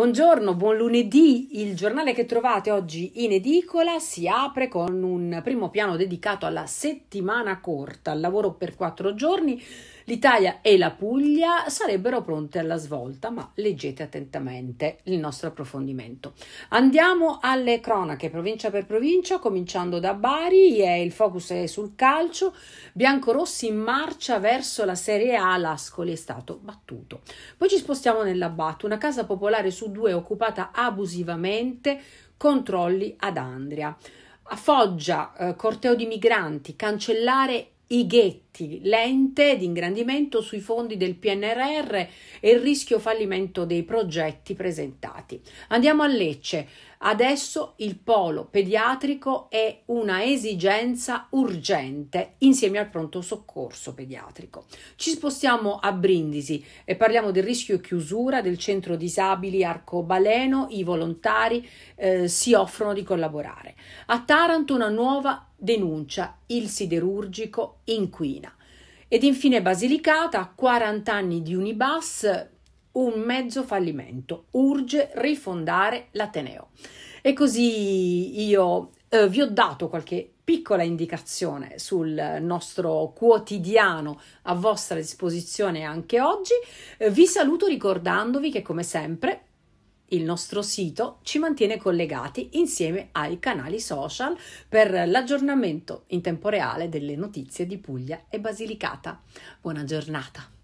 Buongiorno, buon lunedì. Il giornale che trovate oggi in edicola si apre con un primo piano dedicato alla settimana corta, al lavoro per quattro giorni L'Italia e la Puglia sarebbero pronte alla svolta, ma leggete attentamente il nostro approfondimento. Andiamo alle cronache provincia per provincia, cominciando da Bari, e il focus è sul calcio. Biancorossi in marcia verso la Serie A, l'Ascoli è stato battuto. Poi ci spostiamo nell'Abbatto, una casa popolare su due occupata abusivamente, controlli ad Andria. A Foggia, eh, corteo di migranti, cancellare i ghetti effetti l'ente di ingrandimento sui fondi del PNRR e il rischio fallimento dei progetti presentati. Andiamo a Lecce. Adesso il polo pediatrico è una esigenza urgente insieme al pronto soccorso pediatrico. Ci spostiamo a Brindisi e parliamo del rischio chiusura del centro disabili Arcobaleno. I volontari eh, si offrono di collaborare. A Taranto una nuova denuncia il siderurgico inquina. Ed infine Basilicata, 40 anni di Unibus, un mezzo fallimento, urge rifondare l'Ateneo. E così io eh, vi ho dato qualche piccola indicazione sul nostro quotidiano a vostra disposizione anche oggi. Eh, vi saluto ricordandovi che come sempre il nostro sito ci mantiene collegati insieme ai canali social per l'aggiornamento in tempo reale delle notizie di Puglia e Basilicata. Buona giornata!